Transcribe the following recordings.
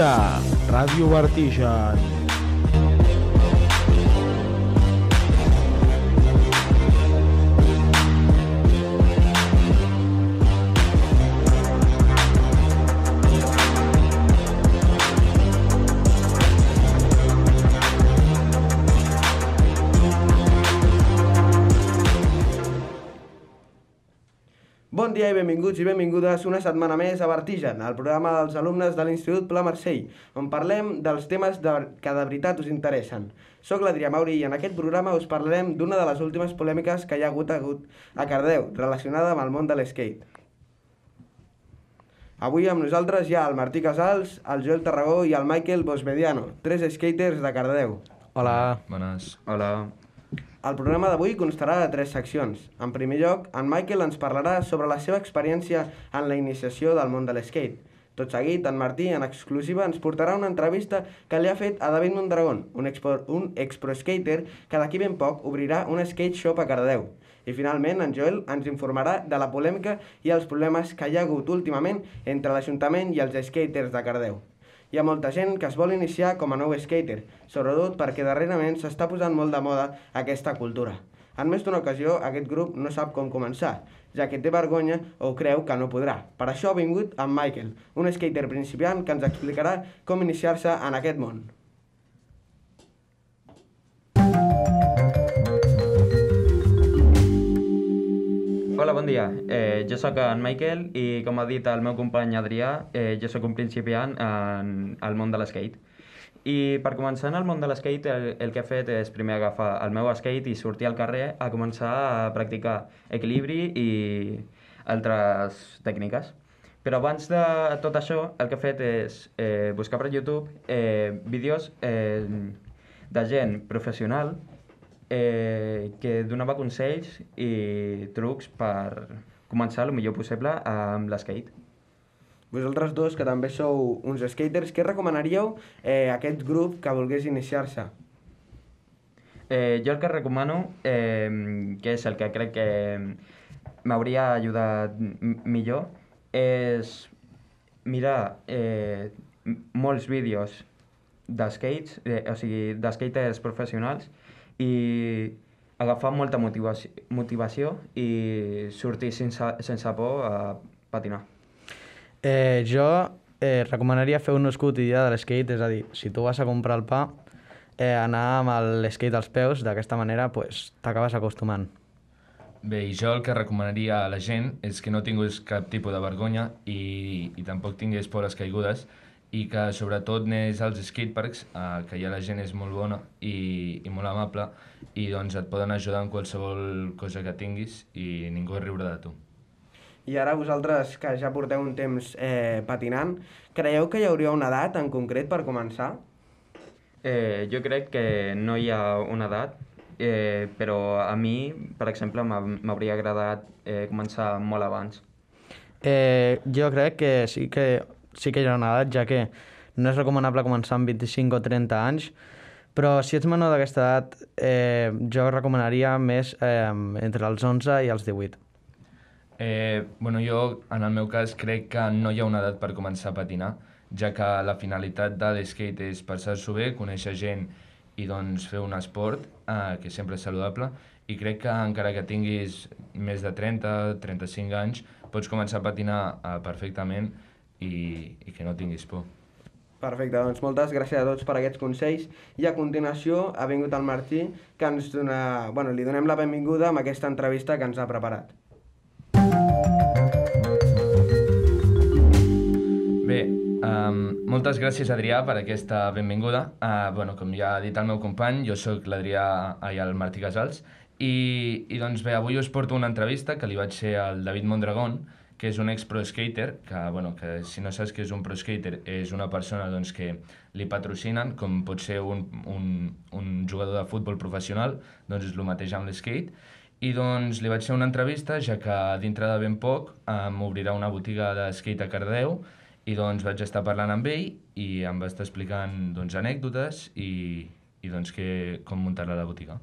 Radio Bartillas. dia i benvinguts i benvingudes una setmana més a Vertigen, el programa dels alumnes de l'Institut Pla Marcell, on parlem dels temes de... que de veritat us interessen. Soc l'Adrià Mauri i en aquest programa us parlarem d'una de les últimes polèmiques que hi ha hagut, hagut a Cardeu, relacionada amb el món de l'esquate. Avui amb nosaltres hi ha el Martí Casals, el Joel Tarragó i el Michael Bosmediano, tres skaters de Cardeu. Hola. Bones. Hola. El programa d'avui constarà de tres seccions. En primer lloc, en Michael ens parlarà sobre la seva experiència en la iniciació del món de l'skate. Tot seguit, en Martí, en exclusiva, ens portarà una entrevista que li ha fet a David Mondragón, un, expo, un exproskater que d'aquí ben poc obrirà un skate shop a Cardedeu. I finalment, en Joel ens informarà de la polèmica i els problemes que hi ha hagut últimament entre l'Ajuntament i els skaters de Cardedeu. Hi ha molta gent que es vol iniciar com a nou skater, sobretot perquè darrerament s'està posant molt de moda aquesta cultura. En més d'una ocasió, aquest grup no sap com començar, ja que té vergonya o creu que no podrà. Per això ha vingut en Michael, un skater principiant que ens explicarà com iniciar-se en aquest món. bon dia. Eh, jo sóc en Michael i, com ha dit el meu company Adrià, eh, jo sóc un principiant en el món de l'skate. I per començar en el món de l'skate, el, el que he fet és primer agafar el meu skate i sortir al carrer a començar a practicar equilibri i altres tècniques. Però abans de tot això, el que he fet és eh, buscar per YouTube eh, vídeos eh, de gent professional eh, que donava consells i trucs per començar el millor possible amb l'skate. Vosaltres dos, que també sou uns skaters, què recomanaríeu eh, a aquest grup que volgués iniciar-se? Eh, jo el que recomano, eh, que és el que crec que m'hauria ajudat millor, és mirar eh, molts vídeos d'skates, eh, o sigui, d'skaters professionals, i agafar molta motivació, motivació i sortir sense, sense por a patinar. Eh, jo eh, recomanaria fer un quotidià de l'skate, és a dir, si tu vas a comprar el pa, eh, anar amb l'skate als peus, d'aquesta manera pues, t'acabes acostumant. Bé, i jo el que recomanaria a la gent és que no tingués cap tipus de vergonya i, i tampoc tingués por a les caigudes, i que sobretot n'és als skateparks, eh, que ja la gent és molt bona i, i molt amable i doncs et poden ajudar en qualsevol cosa que tinguis i ningú es riure de tu. I ara vosaltres, que ja porteu un temps eh, patinant, creieu que hi hauria una edat en concret per començar? Eh, jo crec que no hi ha una edat, eh, però a mi, per exemple, m'hauria agradat eh, començar molt abans. Eh, jo crec que sí que sí que hi ha una edat, ja que no és recomanable començar amb 25 o 30 anys, però si ets menor d'aquesta edat, eh, jo recomanaria més eh, entre els 11 i els 18. Eh, bueno, jo, en el meu cas, crec que no hi ha una edat per començar a patinar, ja que la finalitat de l'esquate és passar-s'ho bé, conèixer gent i doncs, fer un esport, eh, que sempre és saludable, i crec que encara que tinguis més de 30, 35 anys, pots començar a patinar eh, perfectament i, i que no tinguis por. Perfecte, doncs moltes gràcies a tots per aquests consells i a continuació ha vingut el Martí que ens dona, bueno, li donem la benvinguda amb aquesta entrevista que ens ha preparat. Bé, um, moltes gràcies Adrià per aquesta benvinguda. Uh, bueno, com ja ha dit el meu company, jo sóc l'Adrià i el Martí Casals i, i doncs bé, avui us porto una entrevista que li vaig fer al David Mondragón, que és un ex-pro skater, que, bueno, que si no saps que és un pro skater, és una persona doncs, que li patrocinen, com pot ser un, un, un jugador de futbol professional, doncs és el mateix amb l'skate, i doncs li vaig fer una entrevista, ja que dintre de ben poc eh, m'obrirà una botiga de skate a Cardeu, i doncs vaig estar parlant amb ell i em va estar explicant doncs, anècdotes i, i doncs que, com muntar-la la botiga.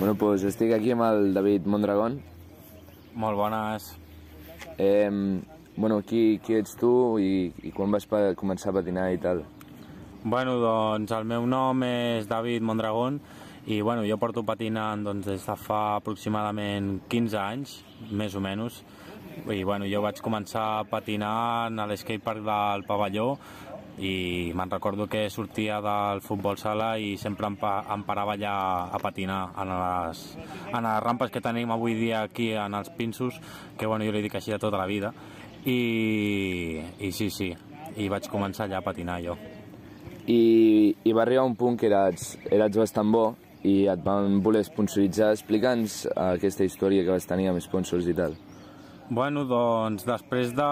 Bueno, pues estic aquí amb el David Mondragón, molt bones. Eh, bueno, qui, qui ets tu i, i quan vas començar a patinar i tal? Bueno, doncs el meu nom és David Mondragón i bueno, jo porto patinant doncs, des de fa aproximadament 15 anys, més o menys. I bueno, jo vaig començar a patinar a l'skatepark del Pavelló, i me'n recordo que sortia del futbol sala i sempre em, pa, em parava allà a patinar en les, en les rampes que tenim avui dia aquí en els pinsos, que bueno, jo li dic així de tota la vida, i, i sí, sí, i vaig començar allà a patinar jo. I, i va arribar un punt que eres, eres bastant bo i et van voler sponsoritzar. Explica'ns eh, aquesta història que vas tenir amb sponsors i tal. Bueno, doncs després de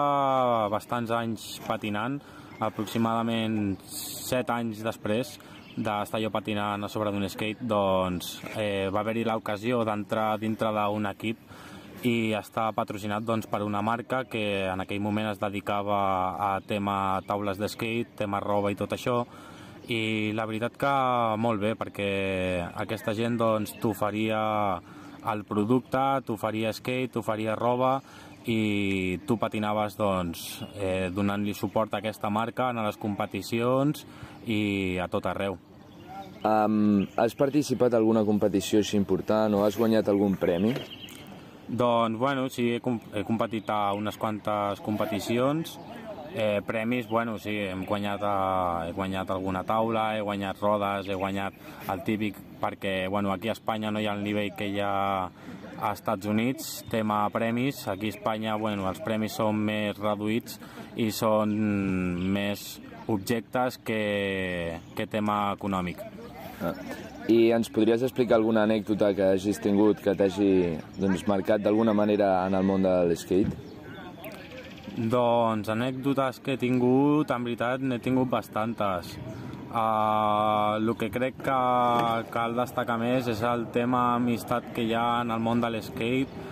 bastants anys patinant, aproximadament 7 anys després d'estar jo patinant a sobre d'un skate, doncs eh, va haver-hi l'ocasió d'entrar dintre d'un equip i està patrocinat doncs, per una marca que en aquell moment es dedicava a tema taules de skate, tema roba i tot això i la veritat que molt bé perquè aquesta gent doncs, t'oferia el producte, t'oferia skate, t'oferia roba i tu patinaves doncs, eh, donant-li suport a aquesta marca en les competicions i a tot arreu. Um, has participat en alguna competició així important o has guanyat algun premi? Doncs, bueno, sí, he, com he competit a unes quantes competicions. Eh, premis, bueno, sí, hem guanyat, a, he guanyat alguna taula, he guanyat rodes, he guanyat el típic, perquè, bueno, aquí a Espanya no hi ha el nivell que hi ha a Estats Units, tema premis, aquí a Espanya bueno, els premis són més reduïts i són més objectes que, que tema econòmic. Ah. I ens podries explicar alguna anècdota que hagis tingut que t'hagi doncs, marcat d'alguna manera en el món de l'esquate? Doncs anècdotes que he tingut, en veritat n'he tingut bastantes. Uh, eh, el que crec que cal destacar més és el tema amistat que hi ha en el món de l'skate,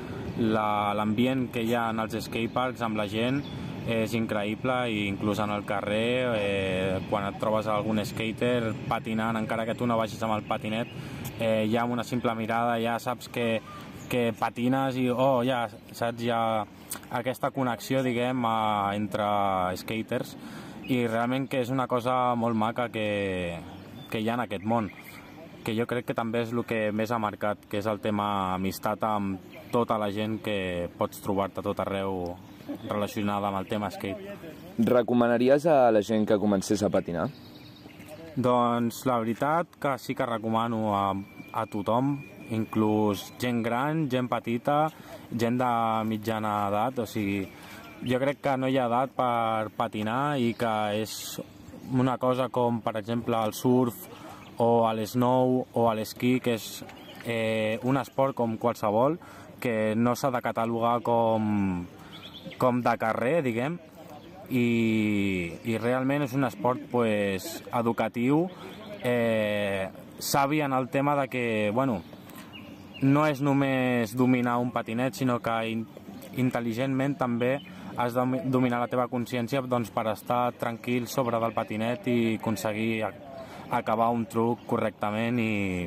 l'ambient que hi ha en els skateparks amb la gent és increïble i inclús en el carrer eh, quan et trobes algun skater patinant encara que tu no vagis amb el patinet eh, ja amb una simple mirada ja saps que, que patines i oh, ja saps ja aquesta connexió diguem a, entre skaters i realment que és una cosa molt maca que, que hi ha en aquest món que jo crec que també és el que més ha marcat, que és el tema amistat amb tota la gent que pots trobar-te tot arreu relacionada amb el tema skate. Recomanaries a la gent que comencés a patinar? Doncs la veritat que sí que recomano a, a tothom, inclús gent gran, gent petita, gent de mitjana edat, o sigui, jo crec que no hi ha edat per patinar i que és una cosa com, per exemple, el surf o snow o l'esquí, que és eh, un esport com qualsevol, que no s'ha de catalogar com, com de carrer, diguem, i, i realment és un esport pues, educatiu, eh, savi en el tema de que, bueno, no és només dominar un patinet, sinó que in, intel·ligentment també has de dominar la teva consciència doncs, per estar tranquil sobre del patinet i aconseguir acabar un truc correctament i,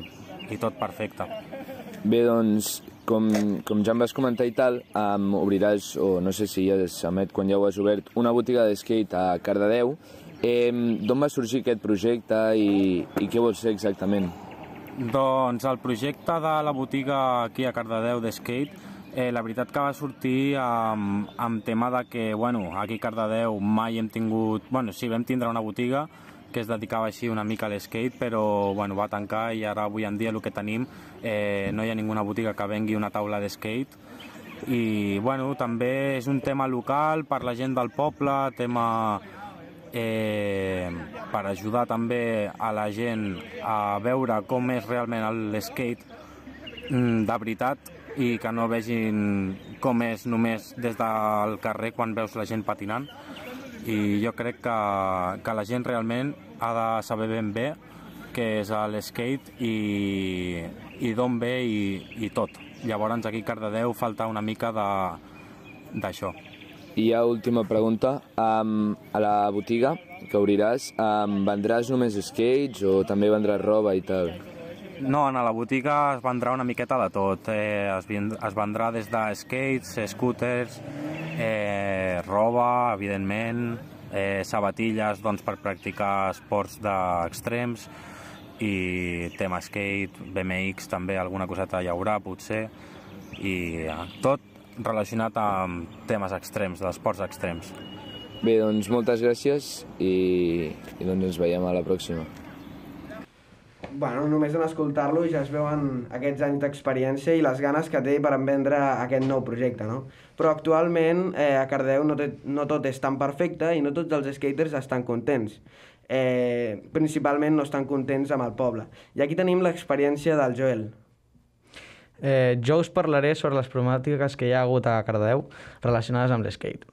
i tot perfecte. Bé, doncs, com, com ja em vas comentar i tal, um, obriràs, o no sé si ja s'emet quan ja ho has obert, una botiga de skate a Cardedeu. Eh, D'on va sorgir aquest projecte i, i què vols ser exactament? Doncs el projecte de la botiga aquí a Cardedeu de skate eh, la veritat que va sortir amb, amb tema de que, bueno, aquí a Cardedeu mai hem tingut... Bueno, sí, vam tindre una botiga que es dedicava així una mica a l'skate, però bueno, va tancar i ara avui en dia el que tenim eh, no hi ha ninguna botiga que vengui una taula d'skate i bueno, també és un tema local per la gent del poble, tema eh, per ajudar també a la gent a veure com és realment l'skate mm, de veritat i que no vegin com és només des del carrer quan veus la gent patinant i jo crec que, que la gent realment ha de saber ben bé què és l'skate i, i d'on ve i, i tot. Llavors aquí a Cardedeu falta una mica d'això. I ja última pregunta. Um, a la botiga que obriràs, um, vendràs només skates o també vendràs roba i tal? No, a la botiga es vendrà una miqueta de tot. Eh, es, es vendrà des de skates, scooters, eh, roba, evidentment, eh, sabatilles doncs, per practicar esports d'extrems i tema skate, BMX també alguna coseta hi haurà potser i eh, tot relacionat amb temes extrems, d'esports extrems. Bé, doncs moltes gràcies i, i doncs ens veiem a la pròxima bueno, només en escoltar-lo ja es veuen aquests anys d'experiència i les ganes que té per emprendre aquest nou projecte, no? Però actualment eh, a Cardeu no, té, no tot és tan perfecte i no tots els skaters estan contents. Eh, principalment no estan contents amb el poble. I aquí tenim l'experiència del Joel. Eh, jo us parlaré sobre les problemàtiques que hi ha hagut a Cardeu relacionades amb l'skate.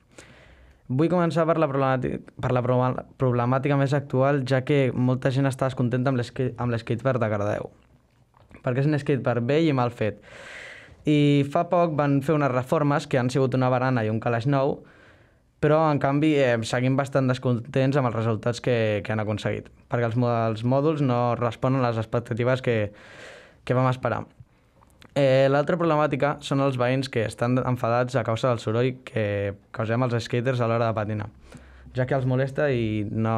Vull començar per la, per la problemàtica més actual, ja que molta gent està descontenta amb l'skatepark de Gardeu. perquè és un skatepark vell i mal fet. I fa poc van fer unes reformes que han sigut una barana i un calaix nou, però en canvi eh, seguim bastant descontents amb els resultats que, que han aconseguit, perquè els, els mòduls no responen a les expectatives que, que vam esperar. Eh, L'altra problemàtica són els veïns que estan enfadats a causa del soroll que causem els skaters a l'hora de patinar, ja que els molesta i no,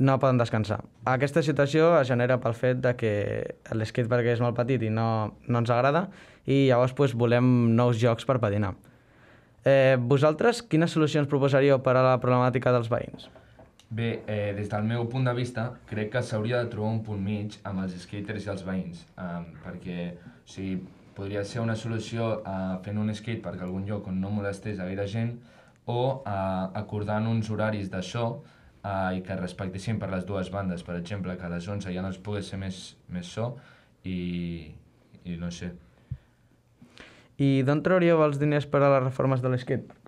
no poden descansar. Aquesta situació es genera pel fet de que l'skatepark és molt petit i no, no ens agrada i llavors pues, volem nous jocs per patinar. Eh, vosaltres, quines solucions proposaríeu per a la problemàtica dels veïns? Bé, eh, des del meu punt de vista, crec que s'hauria de trobar un punt mig amb els skaters i els veïns, eh, perquè o sigui, podria ser una solució eh, fent un skate perquè algun lloc on no molestés a gaire gent o eh, acordant uns horaris d'això eh, i que respectessin per les dues bandes, per exemple, que a les 11 ja no es pogués ser més, més so i, i no sé. I d'on trauríeu els diners per a les reformes de l'skate?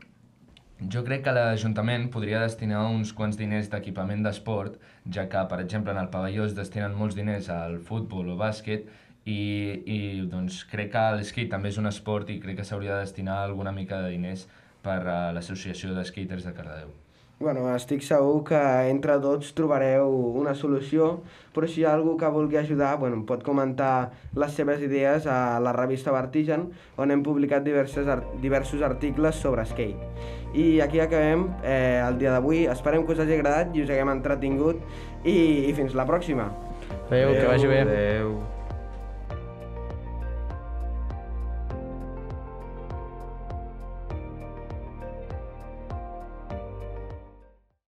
Jo crec que l'Ajuntament podria destinar uns quants diners d'equipament d'esport, ja que, per exemple, en el pavelló es destinen molts diners al futbol o bàsquet, i, i doncs, crec que l'esquí també és un esport i crec que s'hauria de destinar alguna mica de diners per a l'Associació d'esquíters de Cardedeu bueno, estic segur que entre tots trobareu una solució, però si hi ha algú que vulgui ajudar, bueno, pot comentar les seves idees a la revista Vertigen, on hem publicat diverses art diversos articles sobre skate. I aquí acabem eh, el dia d'avui. Esperem que us hagi agradat i us haguem entretingut. I, i fins la pròxima. Adéu, que vagi bé. Adéu.